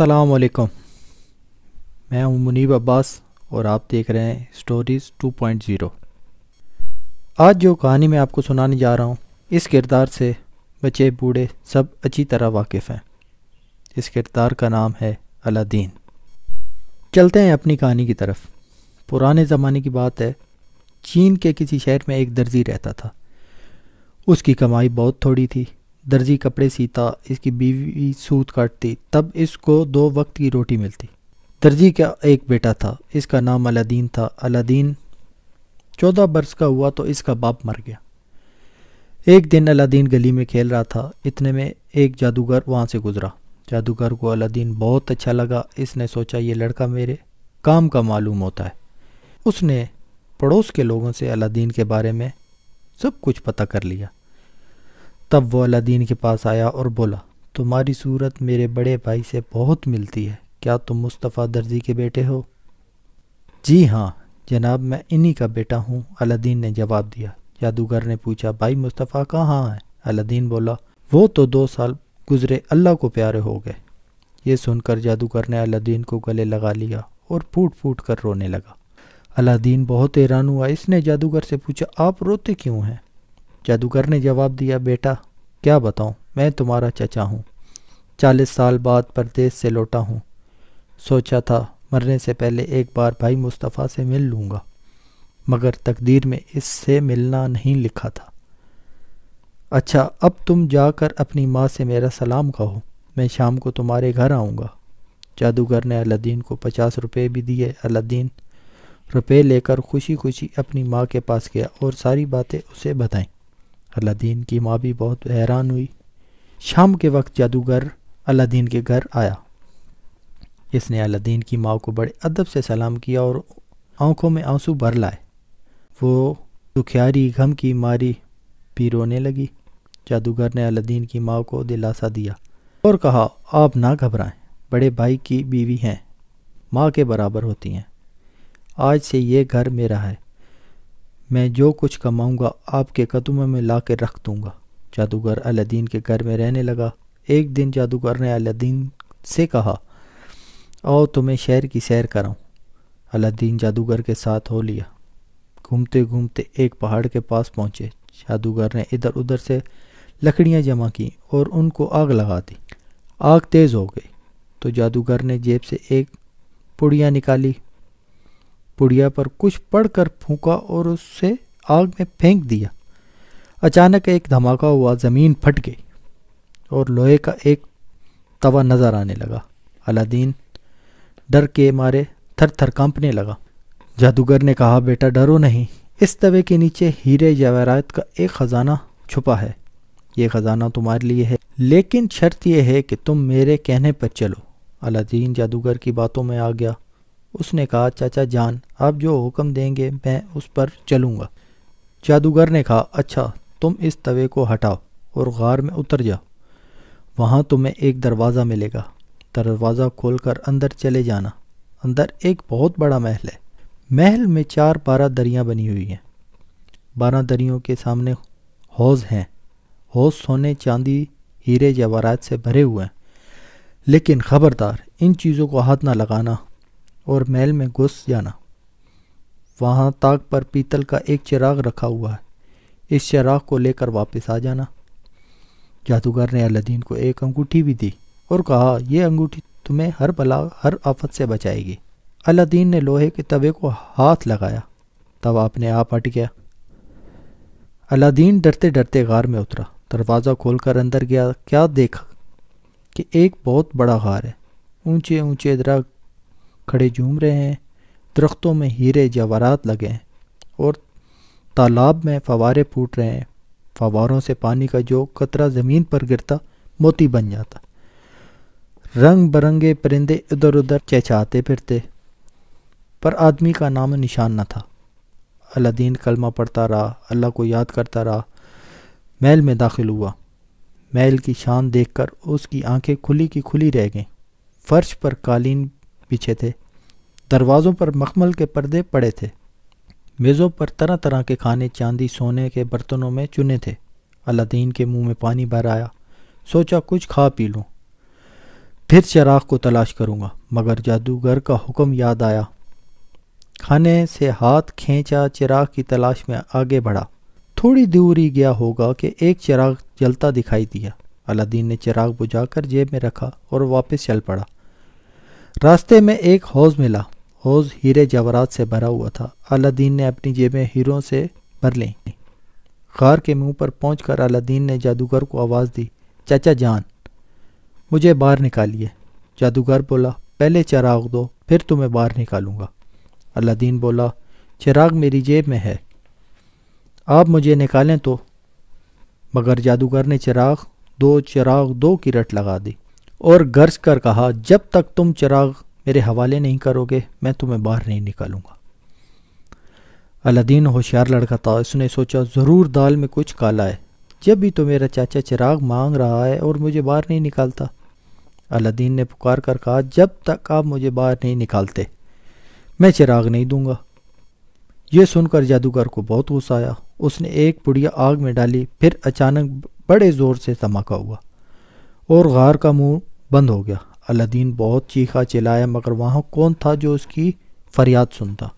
वालेकुम मैं हूं मुनीब अब्बास और आप देख रहे हैं स्टोरीज़ 2.0 आज जो कहानी मैं आपको सुनाने जा रहा हूं इस किरदार से बचे बूढ़े सब अच्छी तरह वाकिफ़ हैं इस किरदार का नाम है अलादीन चलते हैं अपनी कहानी की तरफ पुराने ज़माने की बात है चीन के किसी शहर में एक दर्जी रहता था उसकी कमाई बहुत थोड़ी थी दर्जी कपड़े सीता इसकी बीवी सूत काटती तब इसको दो वक्त की रोटी मिलती दर्जी का एक बेटा था इसका नाम अलादीन था अलादीन चौदह बरस का हुआ तो इसका बाप मर गया एक दिन अलादीन गली में खेल रहा था इतने में एक जादूगर वहाँ से गुजरा जादूगर को अलादीन बहुत अच्छा लगा इसने सोचा ये लड़का मेरे काम का मालूम होता है उसने पड़ोस के लोगों से अलादीन के बारे में सब कुछ पता कर लिया तब वो अलादीन के पास आया और बोला तुम्हारी सूरत मेरे बड़े भाई से बहुत मिलती है क्या तुम मुस्तफ़ा दर्जी के बेटे हो जी हाँ जनाब मैं इन्हीं का बेटा हूँ अलादीन ने जवाब दिया जादूगर ने पूछा भाई मुस्तफ़ा कहाँ है अलादीन बोला वो तो दो साल गुजरे अल्लाह को प्यारे हो गए ये सुनकर जादूगर ने अलादीन को गले लगा लिया और फूट फूट कर रोने लगा अलादीन बहुत हैरान हुआ इसने जादूगर से पूछा आप रोते क्यों हैं जादूगर ने जवाब दिया बेटा क्या बताऊं मैं तुम्हारा चचा हूं चालीस साल बाद परदेश से लौटा हूं सोचा था मरने से पहले एक बार भाई मुस्तफ़ा से मिल लूँगा मगर तकदीर में इससे मिलना नहीं लिखा था अच्छा अब तुम जाकर अपनी माँ से मेरा सलाम कहो मैं शाम को तुम्हारे घर आऊँगा जादूगर ने अलादीन को पचास रुपये भी दिए अलादीन रुपये लेकर खुशी खुशी अपनी माँ के पास गया और सारी बातें उसे बताएं अलादीन की माँ भी बहुत हैरान हुई शाम के वक्त जादूगर अलादीन के घर आया इसने अलादीन की माँ को बड़े अदब से सलाम किया और आंखों में आंसू भर लाए वो दुखियारी गम की मारी भी रोने लगी जादूगर ने अलादीन की माँ को दिलासा दिया और कहा आप ना घबराएं बड़े भाई की बीवी हैं माँ के बराबर होती हैं आज से ये घर मेरा है मैं जो कुछ कमाऊंगा आपके कदमों में ला के रख दूंगा जादूगर अलादीन के घर में रहने लगा एक दिन जादूगर ने अलादीन से कहा आओ तुम्हें शहर की सैर कराऊं अलादीन जादूगर के साथ हो लिया घूमते घूमते एक पहाड़ के पास पहुंचे जादूगर ने इधर उधर से लकड़ियां जमा की और उनको आग लगा दी आग तेज़ हो गई तो जादूगर ने जेब से एक पुड़िया निकाली पुड़िया पर कुछ कर फूंका और उससे आग में फेंक दिया अचानक एक धमाका हुआ ज़मीन फट गई और लोहे का एक तवा नज़र आने लगा अलादीन डर के मारे थर थर कांपने लगा जादूगर ने कहा बेटा डरो नहीं इस तवे के नीचे हीरे जवाहरात का एक ख़जाना छुपा है ये ख़जाना तुम्हारे लिए है लेकिन शर्त यह है कि तुम मेरे कहने पर चलो अलादीन जादूगर की बातों में आ गया उसने कहा चाचा जान आप जो हुक्म देंगे मैं उस पर चलूँगा जादूगर ने कहा अच्छा तुम इस तवे को हटाओ और गार में उतर जाओ वहाँ तुम्हें एक दरवाज़ा मिलेगा दरवाज़ा खोलकर अंदर चले जाना अंदर एक बहुत बड़ा महल है महल में चार बारह दरियाँ बनी हुई हैं बारह दरियों के सामने हौज हैं हौज सोने चांदी हीरे जवारात से भरे हुए हैं लेकिन ख़बरदार इन चीज़ों को हाथ ना लगाना और महल में घुस जाना वहाँ ताक पर पीतल का एक चिराग रखा हुआ है इस चिराग को लेकर वापस आ जाना जादूगर ने अलादीन को एक अंगूठी भी दी और कहा यह अंगूठी तुम्हें हर बला हर आफत से बचाएगी अलादीन ने लोहे के तवे को हाथ लगाया तब अपने आप हट गया अलादीन डरते डरते गार में उतरा दरवाज़ा खोलकर अंदर गया क्या देखा कि एक बहुत बड़ा गार है ऊंचे ऊंचे दरख्त खड़े झूम रहे हैं दरख्तों में हीरे जवारात लगे हैं और तालाब में फवारे फूट रहे हैं फवारों से पानी का जो कतरा ज़मीन पर गिरता मोती बन जाता रंग बरंगे परिंदे इधर उधर चहचहाते फिरते पर आदमी का नाम निशान न था अलादीन कलमा पढ़ता रहा अल्लाह को याद करता रहा महल में दाखिल हुआ महल की शान देखकर उसकी आंखें खुली की खुली रह गईं फर्श पर कालीन पीछे थे दरवाज़ों पर मखमल के पर्दे पड़े थे मेज़ों पर तरह तरह के खाने चांदी सोने के बर्तनों में चुने थे अलादीन के मुंह में पानी भर आया सोचा कुछ खा पी लूँ फिर चराग को तलाश करूँगा मगर जादूगर का हुक्म याद आया खाने से हाथ खींचा चिराग की तलाश में आगे बढ़ा थोड़ी दूर ही गया होगा कि एक चिराग जलता दिखाई दिया अलादीन ने चिराग बुझाकर जेब में रखा और वापस चल पड़ा रास्ते में एक हौज मिला हौज हीरे जवरात से भरा हुआ था अलादीन ने अपनी जेबें हीरों से भर ली गार के मुंह पर पहुंचकर अलादीन ने जादूगर को आवाज़ दी चाचा जान मुझे बाहर निकालिए जादूगर बोला पहले चिराग दो फिर तुम्हें बाहर निकालूंगा अलादीन बोला चिराग मेरी जेब में है आप मुझे निकालें तो मगर जादूगर ने चिराग दो चिराग दो की रट लगा दी और गर्ज कर कहा जब तक तुम चिराग मेरे हवाले नहीं करोगे मैं तुम्हें बाहर नहीं निकालूंगा अलादीन होशियार लड़का था उसने सोचा ज़रूर दाल में कुछ काला है जब भी तो मेरा चाचा चिराग मांग रहा है और मुझे बाहर नहीं निकालता अलादीन ने पुकार कर कहा जब तक आप मुझे बाहर नहीं निकालते मैं चिराग नहीं दूंगा यह सुनकर जादूगर को बहुत गुस्सा आया उसने एक पुड़िया आग में डाली फिर अचानक बड़े ज़ोर से धमाका हुआ और गार का मुंह बंद हो गया अलादीन बहुत चीखा चिल्लाया मगर वहाँ कौन था जो उसकी फरियाद सुनता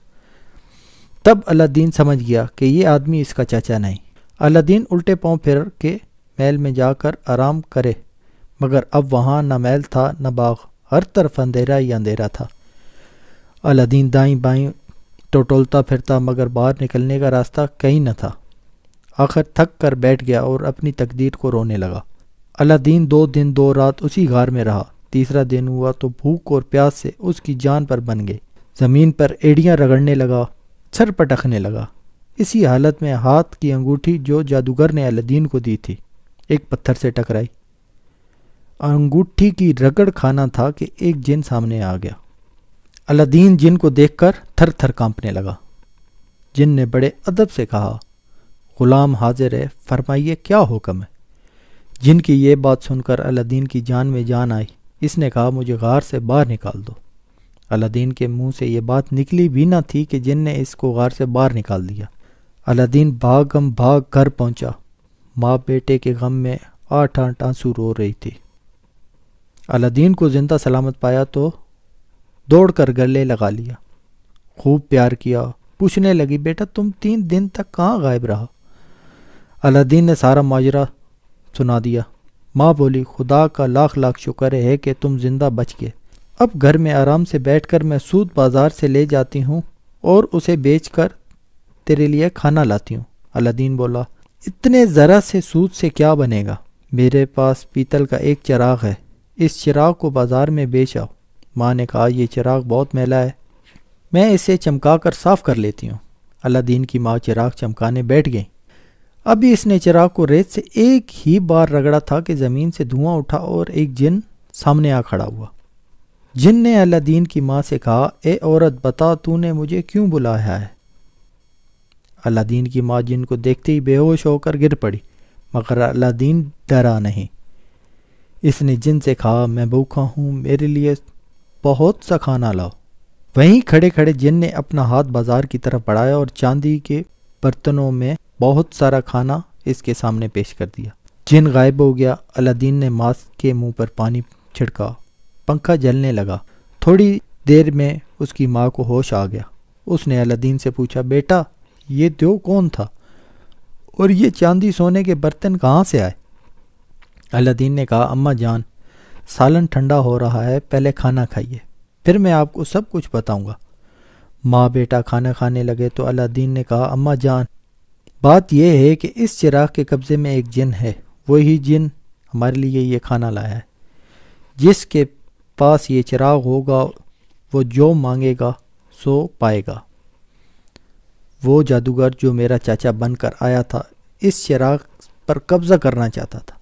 तब अलादीन समझ गया कि ये आदमी इसका चाचा नहीं अलादीन उल्टे पाँव फिर के महल में जाकर आराम करे मगर अब वहाँ न महल था न बाग हर तरफ अंधेरा ही अंधेरा था अलादीन दाई बाई टोटोलता फिरता मगर बाहर निकलने का रास्ता कहीं न था आखिर थक कर बैठ गया और अपनी तकदीर को रोने लगा अलादीन दो दिन दो रात उसी गार में रहा तीसरा दिन हुआ तो भूख और प्यास से उसकी जान पर बन गई ज़मीन पर एड़ियाँ रगड़ने लगा छर पटखने लगा इसी हालत में हाथ की अंगूठी जो जादूगर ने अलादीन को दी थी एक पत्थर से टकराई अंगूठी की रगड़ खाना था कि एक जिन सामने आ गया अलादीन जिन को देखकर थर थर कांपने लगा जिन ने बड़े अदब से कहा गुलाम हाजिर है फरमाइए क्या हुक्म है जिनकी ये बात सुनकर अलादीन की जान में जान आई इसने कहा मुझे गार से बाहर निकाल दो अलादीन के मुंह से यह बात निकली भी ना थी कि जिन ने इसको गार से बाहर निकाल दिया अलादीन भागम भाग घर पहुंचा माँ बेटे के गम में आठ आठ आंसू रो रही थी अलादीन को जिंदा सलामत पाया तो दौड़ कर गले लगा लिया खूब प्यार किया पूछने लगी बेटा तुम तीन दिन तक कहाँ गायब रहा अलादीन ने सारा माजरा सुना दिया माँ बोली खुदा का लाख लाख शुक्र है कि तुम जिंदा बच गए अब घर में आराम से बैठकर मैं सूद बाज़ार से ले जाती हूँ और उसे बेचकर तेरे लिए खाना लाती हूँ अलादीन बोला इतने ज़रा से सूद से क्या बनेगा मेरे पास पीतल का एक चिराग है इस चिराग को बाज़ार में बेच आओ माँ ने कहा यह चिराग बहुत मेला है मैं इसे चमका कर साफ़ कर लेती हूँ अलादीन की माँ चिराग चमकाने बैठ गई अभी इसने चिराग को रेत से एक ही बार रगड़ा था कि ज़मीन से धुआं उठा और एक जिन सामने आ खड़ा हुआ जिन ने अलादीन की माँ से कहा ए औरत बता तूने मुझे क्यों बुलाया है अलादीन की माँ जिन को देखते ही बेहोश होकर गिर पड़ी मगर अलादीन डरा नहीं इसने जिन से कहा मैं भूखा हूँ मेरे लिए बहुत सा खाना लाओ वहीं खड़े खड़े जिन ने अपना हाथ बाजार की तरफ बढ़ाया और चांदी के बर्तनों में बहुत सारा खाना इसके सामने पेश कर दिया जिन गायब हो गया अलादीन ने मास्क के मुंह पर पानी छिड़का पंखा जलने लगा थोड़ी देर में उसकी माँ को होश आ गया उसने अलादीन से पूछा बेटा ये दो कौन था और ये चांदी सोने के बर्तन कहाँ से आए अलादीन ने कहा अम्मा जान सालन ठंडा हो रहा है पहले खाना खाइए फिर मैं आपको सब कुछ बताऊंगा माँ बेटा खाना खाने लगे तो अलादीन ने कहा अम्मा जान बात यह है कि इस चिराग के कब्ज़े में एक जिन है वही जिन हमारे लिए ये खाना लाया है जिसके पास ये चिराग होगा वो जो मांगेगा सो पाएगा वो जादूगर जो मेरा चाचा बनकर आया था इस चिराग पर कब्ज़ा करना चाहता था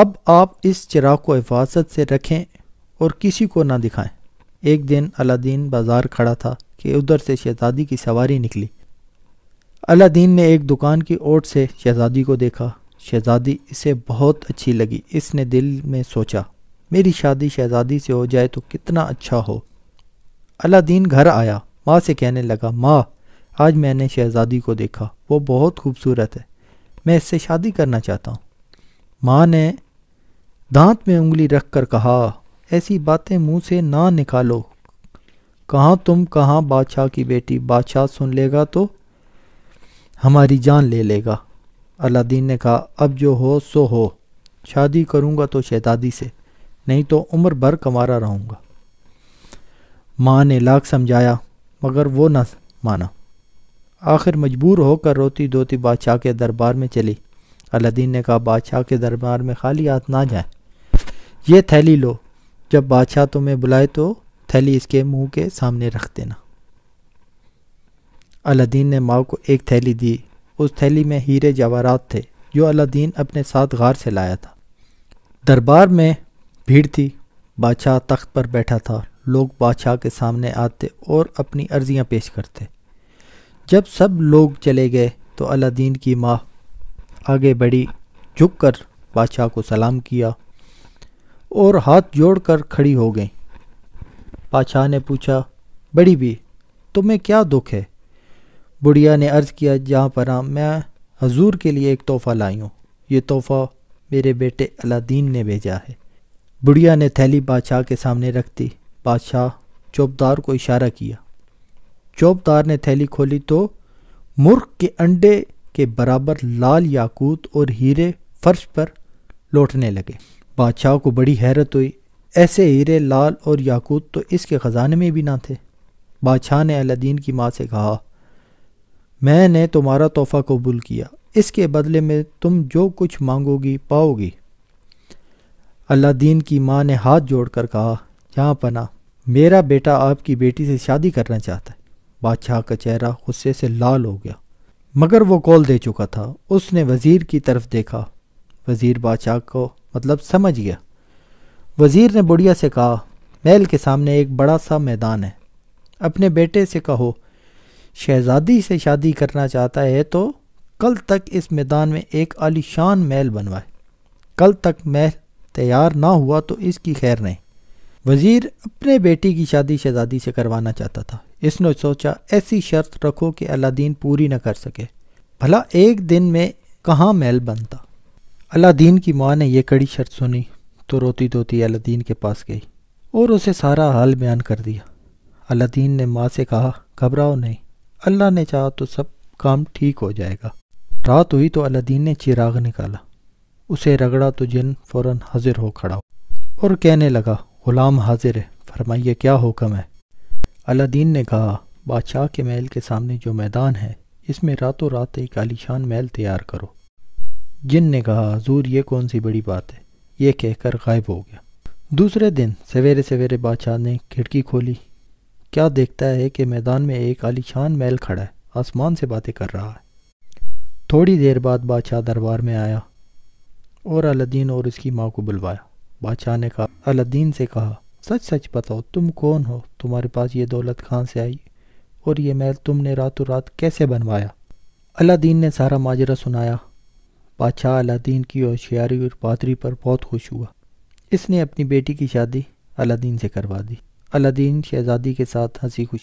अब आप इस चिराग को हिफाजत से रखें और किसी को ना दिखाएं। एक दिन अलादीन बाज़ार खड़ा था कि उधर से शहजादी की सवारी निकली अलादीन ने एक दुकान की ओट से शहज़ादी को देखा शहज़ादी इसे बहुत अच्छी लगी इसने दिल में सोचा मेरी शादी शहज़ादी से हो जाए तो कितना अच्छा हो अलादीन घर आया माँ से कहने लगा माँ आज मैंने शहज़ादी को देखा वो बहुत खूबसूरत है मैं इससे शादी करना चाहता हूँ माँ ने दांत में उंगली रख कर कहा ऐसी बातें मुंह से ना निकालो कहाँ तुम कहाँ बादशाह की बेटी बादशाह सुन लेगा तो हमारी जान ले लेगा अलादीन ने कहा अब जो हो सो हो शादी करूँगा तो शहजादी से नहीं तो उम्र भर कमारा रहूँगा माँ ने लाख समझाया मगर वो न माना आखिर मजबूर होकर रोती धोती बादशाह के दरबार में चली अलादीन ने कहा बादशाह के दरबार में खाली हाथ ना जाए ये थैली लो जब बादशाह तुम्हें बुलाए तो थैली इसके मुंह के सामने रख देना अलादीन ने माँ को एक थैली दी उस थैली में हीरे जवाहरात थे जो अलादीन अपने साथ गार से लाया था दरबार में भीड़ थी बादशाह तख्त पर बैठा था लोग बादशाह के सामने आते और अपनी अर्जियां पेश करते जब सब लोग चले गए तो अलादीन की माँ आगे बढ़ी झुक कर बादशाह को सलाम किया और हाथ जोड़कर खड़ी हो गई बादशाह ने पूछा बड़ी भी तुम्हें क्या दुख है बुढ़िया ने अर्ज़ किया जहाँ पर आ मैं हजूर के लिए एक तोहफ़ा लाई हूँ ये तोहफ़ा मेरे बेटे अलादीन ने भेजा है बुढ़िया ने थैली बादशाह के सामने रख दी बादशाह चौबदार को इशारा किया चौबदार ने थैली खोली तो मुर्ख के अंडे के बराबर लाल याकूत और हीरे फर्श पर लौटने लगे बादशाह को बड़ी हैरत हुई ऐसे हीरे लाल और याकूत तो इसके ख़जाने में भी ना थे बादशाह ने अलादीन की माँ से कहा मैंने तुम्हारा तोहफा कबूल किया इसके बदले में तुम जो कुछ मांगोगी पाओगी अल्लाह दीन की माँ ने हाथ जोड़कर कहा जहाँ पना मेरा बेटा आपकी बेटी से शादी करना चाहता है बादशाह का चेहरा गुस्से से लाल हो गया मगर वो कॉल दे चुका था उसने वज़ीर की तरफ देखा वज़ीर बादशाह को मतलब समझ गया वज़ीर ने बुढ़िया से कहा महल के सामने एक बड़ा सा मैदान है अपने बेटे से कहो शहज़ादी से शादी करना चाहता है तो कल तक इस मैदान में एक आलीशान महल बनवाए कल तक महल तैयार ना हुआ तो इसकी खैर नहीं वज़ीर अपने बेटी की शादी शहजादी से करवाना चाहता था इसने सोचा ऐसी शर्त रखो कि अलादीन पूरी ना कर सके भला एक दिन में कहाँ महल बनता अलादीन की माँ ने यह कड़ी शर्त सुनी तो रोती धोती अलादीन के पास गई और उसे सारा हाल बयान कर दिया अलादीन ने माँ से कहा घबराओ नहीं अल्लाह ने चाहा तो सब काम ठीक हो जाएगा रात हुई तो अलादीन ने चिराग निकाला उसे रगड़ा तो जिन फौरन हाजिर हो खड़ा हो और कहने लगा गुलाम हाजिर है फरमाइए क्या हुक्म है अलादीन ने कहा बादशाह के महल के सामने जो मैदान है इसमें रातों रात एक आलिशान महल तैयार करो जिन ने कहा हजूर ये कौन सी बड़ी बात है ये कहकर गायब हो गया दूसरे दिन सवेरे सवेरे बादशाह ने खिड़की खोली क्या देखता है कि मैदान में एक आलीशान महल खड़ा है आसमान से बातें कर रहा है थोड़ी देर बाद बादशाह दरबार में आया और अलादीन और उसकी माँ को बुलवाया बादशाह ने कहा अलादीन से कहा सच सच बताओ तुम कौन हो तुम्हारे पास ये दौलत कहाँ से आई और ये महल तुमने रातों रात कैसे बनवाया अलादीन ने सारा माजरा सुनाया बादशाह अलादीन की होशियारी और बहादरी पर बहुत खुश हुआ इसने अपनी बेटी की शादी अलादीन से करवा दी अलादीन शहज़ादी के साथ हंसी खुशी